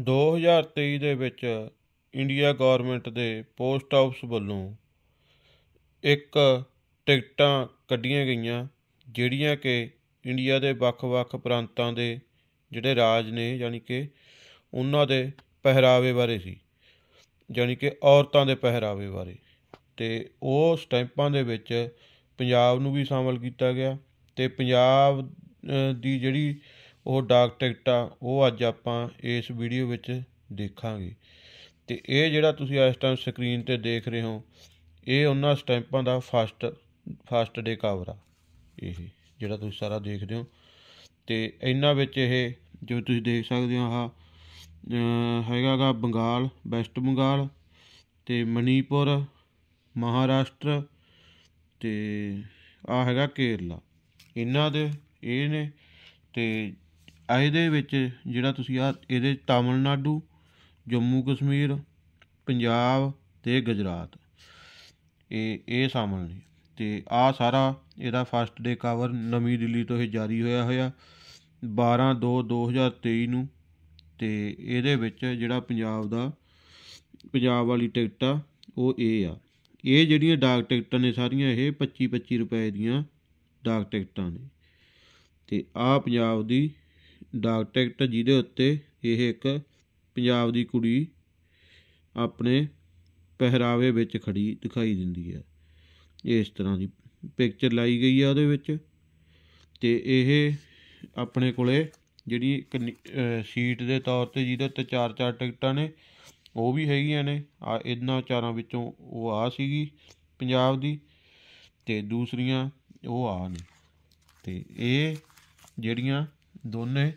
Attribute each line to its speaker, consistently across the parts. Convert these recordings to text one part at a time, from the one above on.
Speaker 1: 2023 ਦੇ ਵਿੱਚ India government ਦੇ ਪੋਸਟ ਆਫਿਸ ਵੱਲੋਂ ਇੱਕ ਟਿਕਟਾਂ ਕੱਢੀਆਂ ਗਈਆਂ ਜਿਹੜੀਆਂ ਕਿ ਇੰਡੀਆ ਦੇ ਵੱਖ-ਵੱਖ ਪ੍ਰਾਂਤਾਂ ਦੇ ਜਿਹੜੇ ਰਾਜ ਨੇ ਯਾਨੀ ਕਿ ਉਹਨਾਂ ਦੇ ਪਹਿਰਾਵੇ ਬਾਰੇ ਸੀ ਯਾਨੀ ਕਿ ਔਰਤਾਂ ਦੇ ਪਹਿਰਾਵੇ ਬਾਰੇ ਤੇ ਉਹ ਸਟੈਂਪਾਂ ਦੇ ਵਿੱਚ ਪੰਜਾਬ ਨੂੰ ਵੀ ਸ਼ਾਮਲ ਕੀਤਾ ਗਿਆ ਤੇ ਪੰਜਾਬ ਦੀ ਜਿਹੜੀ ਉਹ ਡਾਕ ਟਿਕਟਾਂ ਉਹ ਅੱਜ ਆਪਾਂ ਇਸ ਵੀਡੀਓ ਵਿੱਚ ਦੇਖਾਂਗੇ ਤੇ ਇਹ ਜਿਹੜਾ ਤੁਸੀਂ ਇਸ ਟਾਈਮ ਸਕਰੀਨ ਤੇ ਦੇਖ ਰਹੇ ਹੋ ਇਹ ਉਹਨਾਂ ਸਟੈਂਪਾਂ ਦਾ ਫਸਟ ਫਸਟ ਡੇ ਕਵਰ ਆ ਇਹ ਜਿਹੜਾ ਤੁਸੀਂ ਸਾਰਾ ਦੇਖਦੇ ਹੋ ਤੇ ਇਹਨਾਂ ਵਿੱਚ ਇਹ ਜਿਵੇਂ ਤੁਸੀਂ ਦੇਖ ਸਕਦੇ ਹੋ ਆ ਹੈਗਾਗਾ ਬੰਗਾਲ ਵੈਸਟ ਬੰਗਾਲ ਤੇ ਮਨੀਪੁਰ ਮਹਾਰਾਸ਼ਟਰ ਤੇ ਆ ਹੈਗਾ ਕੇਰਲਾ ਇਹਨਾਂ ਦੇ ਇਹ ਨੇ ਤੇ ਇਹਦੇ ਵਿੱਚ ਜਿਹੜਾ ਤੁਸੀਂ ਆ ਇਹਦੇ ਤਾਮਿਲਨਾਡੂ ਜੰਮੂ ਕਸ਼ਮੀਰ ਪੰਜਾਬ ਤੇ ਗੁਜਰਾਤ ਇਹ ਇਹ ਸ਼ਾਮਲ ਨੇ ਤੇ ਆ ਸਾਰਾ ਇਹਦਾ ਫਸਟ ਡੇ ਕਵਰ ਨਵੀਂ ਦਿੱਲੀ ਤੋਂ ਇਹ ਜਾਰੀ ਹੋਇਆ ਹੋਇਆ 12 2 2023 ਨੂੰ ਤੇ ਇਹਦੇ ਵਿੱਚ ਜਿਹੜਾ ਪੰਜਾਬ ਦਾ ਪੰਜਾਬ ਵਾਲੀ ਟਿਕਟ ਆ ਉਹ ਇਹ ਆ ਇਹ ਜਿਹੜੀਆਂ ਡਾਕ ਟਿਕਟਾਂ ਨੇ ਸਾਰੀਆਂ ਇਹ 25 25 ਰੁਪਏ ਦੀਆਂ ਡਾਕ ਟਿਕਟਾਂ ਨੇ ਤੇ ਆ ਪੰਜਾਬ ਦੀ ਡਾਕ ਟਿਕਟ ਜਿਹਦੇ ਉੱਤੇ ਇਹ ਇੱਕ ਪੰਜਾਬ ਦੀ ਕੁੜੀ ਆਪਣੇ ਪਹਿਰਾਵੇ ਵਿੱਚ ਖੜੀ ਦਿਖਾਈ ਦਿੰਦੀ ਹੈ ਇਸ ਤਰ੍ਹਾਂ ਦੀ ਪਿਕਚਰ ਲਾਈ ਗਈ ਹੈ ਉਹਦੇ ਵਿੱਚ ਤੇ ਇਹ ਆਪਣੇ ਕੋਲੇ ਜਿਹੜੀ ਇੱਕ ਸੀਟ ਦੇ ਤੌਰ ਤੇ ਜਿਹਦੇ ਉੱਤੇ ਚਾਰ ਚਾਰ ਟਿਕਟਾਂ ਨੇ ਉਹ ਵੀ ਹੈਗੀਆਂ ਨੇ ਆ ਇਹਨਾਂ ਚਾਰਾਂ ਵਿੱਚੋਂ ਉਹ ਆ ਸੀਗੀ ਪੰਜਾਬ ਦੀ ਤੇ ਦੂਸਰੀਆਂ ਉਹ ਆ ਨੇ ਤੇ ਇਹ ਜਿਹੜੀਆਂ ਦੋਨੇ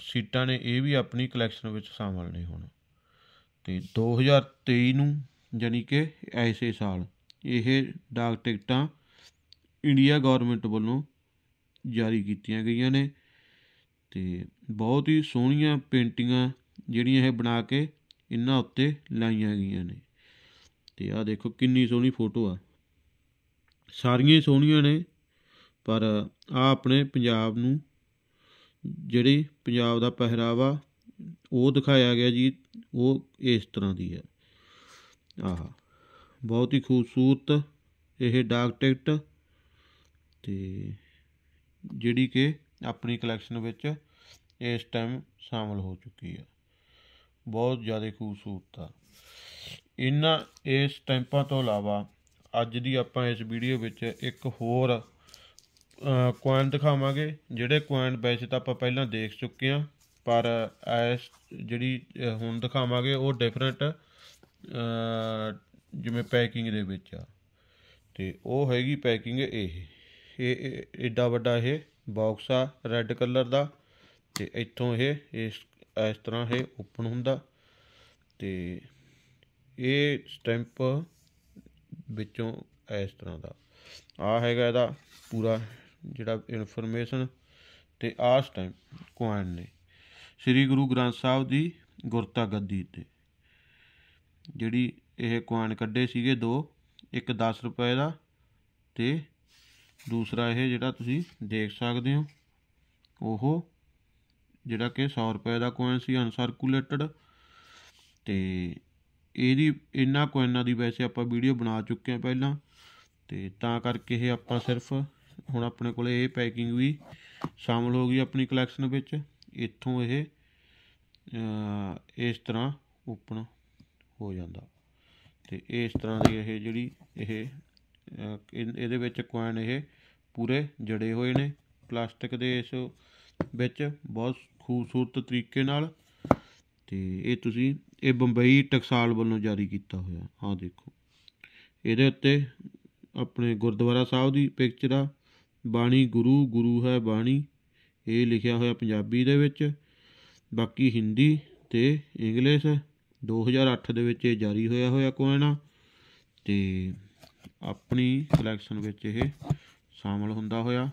Speaker 1: ਸੀਟਾਂ ਨੇ ਇਹ ਵੀ ਆਪਣੀ ਕਲੈਕਸ਼ਨ ਵਿੱਚ ਸ਼ਾਮਲ ਨਹੀਂ ਹੋਣ ਤੇ 2023 ਨੂੰ ਜਾਨੀ ਕਿ ਐਸੇ ਸਾਲ ਇਹ ਡਾਕ ਟਿਕਟਾਂ ਇੰਡੀਆ ਗਵਰਨਮੈਂਟ ਵੱਲੋਂ ਜਾਰੀ ਕੀਤੀਆਂ ਗਈਆਂ ਨੇ ਤੇ ਬਹੁਤ ਹੀ ਸੋਹਣੀਆਂ ਪੇਂਟਿੰਗਾਂ ਜਿਹੜੀਆਂ ਇਹ ਬਣਾ ਕੇ ਇਹਨਾਂ ਉੱਤੇ ਲਾਈਆਂ ਗਈਆਂ ਨੇ ਤੇ ਆਹ ਦੇਖੋ ਕਿੰਨੀ ਸੋਹਣੀ ਫੋਟੋ ਆ ਸਾਰੀਆਂ ਸੋਹਣੀਆਂ ਨੇ ਪਰ ਆ ਆਪਣੇ ਪੰਜਾਬ ਨੂੰ ਜਿਹੜੀ ਪੰਜਾਬ ਦਾ ਪਹਿਰਾਵਾ ਉਹ ਦਿਖਾਇਆ ਗਿਆ ਜੀ ਉਹ ਇਸ ਤਰ੍ਹਾਂ ਦੀ ਹੈ ਆਹ ਬਹੁਤ ਹੀ ਖੂਬਸੂਰਤ ਇਹ ਡਾਕ ਟਿਕਟ ਤੇ ਜਿਹੜੀ ਕਿ ਆਪਣੀ ਕਲੈਕਸ਼ਨ ਵਿੱਚ ਇਸ ਟਾਈਮ ਸ਼ਾਮਲ ਹੋ ਚੁੱਕੀ ਹੈ ਬਹੁਤ ਜ਼ਿਆਦਾ ਖੂਬਸੂਰਤ ਆ ਇਹਨਾਂ ਇਸ ਸਟੈਂਪਾਂ ਤੋਂ ਇਲਾਵਾ ਅੱਜ ਦੀ ਆਪਾਂ ਇਸ ਵੀਡੀਓ ਵਿੱਚ ਇੱਕ ਹੋਰ ਕੁਆਇਨ ਦਿਖਾਵਾਂਗੇ ਜਿਹੜੇ ਕੁਆਇਨ ਬੈਚ ਤਾਂ ਆਪਾਂ ਪਹਿਲਾਂ ਦੇਖ ਚੁੱਕੇ ਆ ਪਰ ਇਸ ਜਿਹੜੀ ਹੁਣ ਦਿਖਾਵਾਂਗੇ ਉਹ ਡਿਫਰੈਂਟ ਜਿਵੇਂ ਪੈਕਿੰਗ ਦੇ ਵਿੱਚ ਆ ਤੇ ਉਹ ਹੈਗੀ ਪੈਕਿੰਗ ਇਹ ਇਹ ਏਡਾ ਵੱਡਾ ਇਹ ਬਾਕਸ ਆ ਰੈੱਡ ਕਲਰ ਦਾ ਤੇ ਇੱਥੋਂ ਇਹ ਇਸ ਇਸ ਤਰ੍ਹਾਂ ਇਹ ਓਪਨ ਹੁੰਦਾ ਤੇ ਇਹ ਸਟੈਂਪ ਵਿੱਚੋਂ ਇਸ ਤਰ੍ਹਾਂ ਦਾ ਆ ਹੈਗਾ ਇਹਦਾ ਪੂਰਾ ਜਿਹੜਾ ਇਨਫੋਰਮੇਸ਼ਨ ਤੇ ਆਸ ਟਾਈਮ ਕੋਇਨ ਨੇ ਸ੍ਰੀ ਗੁਰੂ ਗ੍ਰੰਥ ਸਾਹਿਬ ਦੀ ਗੁਰਤਾ ਗੱਦੀ ਤੇ ਜਿਹੜੀ ਇਹ ਕੋਇਨ ਕੱਢੇ ਸੀਗੇ ਦੋ ਇੱਕ 10 ਰੁਪਏ ਦਾ ਤੇ ਦੂਸਰਾ ਇਹ ਜਿਹੜਾ ਤੁਸੀਂ ਦੇਖ ਸਕਦੇ ਹੋ ਉਹ ਜਿਹੜਾ ਕਿ 100 ਰੁਪਏ ਦਾ ਕੋਇਨ ਸੀ ਅਨਸਰਕੂਲੇਟਡ ਤੇ ਇਹਦੀ ਇਹਨਾਂ ਕੋਇਨਾਂ ਦੀ ਵੈਸੇ ਆਪਾਂ ਵੀਡੀਓ ਬਣਾ ਚੁੱਕੇ ਆ ਪਹਿਲਾਂ ਤੇ ਤਾਂ ਕਰਕੇ ਇਹ ਆਪਾਂ ਸਿਰਫ ਹੁਣ ਆਪਣੇ ਕੋਲੇ ਇਹ ਪੈਕਿੰਗ ਵੀ ਸ਼ਾਮਲ ਹੋ ਗਈ ਆਪਣੀ ਕਲੈਕਸ਼ਨ ਵਿੱਚ ਇੱਥੋਂ ਇਹ ਇਸ ਤਰ੍ਹਾਂ ਓਪਨ ਹੋ ਜਾਂਦਾ ਤੇ ਇਸ ਤਰ੍ਹਾਂ ਦੀ ਇਹ ਜਿਹੜੀ ਇਹ ਇਹਦੇ ਵਿੱਚ ਕੋਇਨ ਇਹ ਪੂਰੇ ਜੜੇ ਹੋਏ ਨੇ ਪਲਾਸਟਿਕ ਦੇ ਇਸ ਵਿੱਚ ਬਹੁਤ ਖੂਬਸੂਰਤ ਤਰੀਕੇ ਨਾਲ ਤੇ ਇਹ ਤੁਸੀਂ ਇਹ ਬੰਬਈ ਟਕਸਾਲ ਵੱਲੋਂ ਜਾਰੀ ਕੀਤਾ ਹੋਇਆ ਆ ਦੇਖੋ ਇਹਦੇ ਉੱਤੇ ਆਪਣੇ ਗੁਰਦੁਆਰਾ ਸਾਹਿਬ ਦੀ ਪਿਕਚਰ ਆ ਬਾਣੀ ਗੁਰੂ ਗੁਰੂ ਹੈ ਬਾਣੀ ਇਹ ਲਿਖਿਆ ਹੋਇਆ ਪੰਜਾਬੀ ਦੇ ਵਿੱਚ ਬਾਕੀ ਹਿੰਦੀ ਤੇ ਇੰਗਲਿਸ਼ 2008 ਦੇ ਵਿੱਚ ਇਹ ਜਾਰੀ ਹੋਇਆ ਹੋਇਆ ਕੋਇਨਾ ਤੇ ਆਪਣੀ ਕਲੈਕਸ਼ਨ ਵਿੱਚ ਇਹ ਸ਼ਾਮਲ ਹੁੰਦਾ ਹੋਇਆ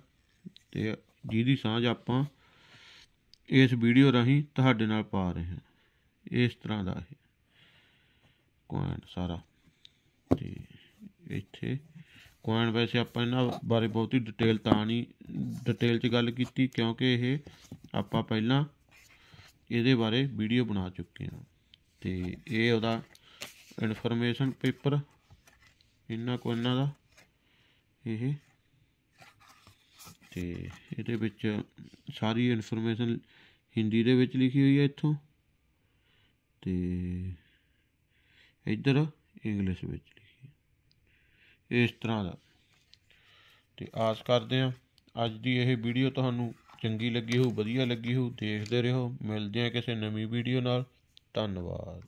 Speaker 1: ਤੇ ਜਿਹਦੀ ਸਾਂਝ ਆਪਾਂ ਇਸ ਵੀਡੀਓ ਰਾਹੀਂ ਤੁਹਾਡੇ ਨਾਲ ਪਾ ਰਹੇ ਹਾਂ ਇਸ ਤਰ੍ਹਾਂ ਦਾ ਹੈ ਕੋਇਨ ਸਾਰਾ ਤੇ ਇੱਥੇ ਕੋਇਨ ਵੈਸੇ ਆਪਾਂ ਇਹਨਾਂ ਬਾਰੇ ਬਹੁਤੀ ਡਿਟੇਲ ਤਾਂ ਨਹੀਂ ਡਿਟੇਲ 'ਚ ਗੱਲ ਕੀਤੀ ਕਿਉਂਕਿ ਇਹ ਆਪਾਂ ਪਹਿਲਾਂ ਇਹਦੇ ਬਾਰੇ ਵੀਡੀਓ ਬਣਾ ਚੁੱਕੇ ਹਾਂ ਤੇ ਇਹ ਉਹਦਾ ਇਨਫੋਰਮੇਸ਼ਨ ਪੇਪਰ ਇਹਨਾਂ ਕੋਇਨਾਂ ਦਾ ਇਹ ਤੇ ਇਹਦੇ ਵਿੱਚ ਸਾਰੀ ਇਨਫੋਰਮੇਸ਼ਨ ਹਿੰਦੀ ਦੇ ਵਿੱਚ ਲਿਖੀ ਹੋਈ ਹੈ ਇੱਥੋਂ ਤੇ ਇੱਧਰ ਇੰਗਲਿਸ਼ ਵਿੱਚ ਇਸ ਤਰ੍ਹਾਂ ਦਾ ਤੇ ਆਸ ਕਰਦੇ ਹਾਂ ਅੱਜ ਦੀ ਇਹ ਵੀਡੀਓ ਤੁਹਾਨੂੰ ਚੰਗੀ ਲੱਗੀ ਹੋਊ ਵਧੀਆ ਲੱਗੀ ਹੋਊ ਦੇਖਦੇ ਰਹੋ ਮਿਲਦੇ ਹਾਂ ਕਿਸੇ ਨਵੀਂ ਵੀਡੀਓ ਨਾਲ ਧੰਨਵਾਦ